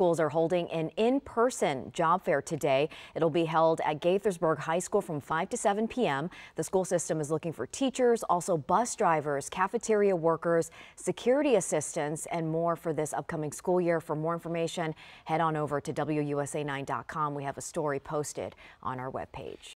Schools are holding an in-person job fair today. It'll be held at Gaithersburg High School from 5 to 7 p.m. The school system is looking for teachers, also bus drivers, cafeteria workers, security assistants, and more for this upcoming school year. For more information, head on over to WUSA9.com. We have a story posted on our webpage.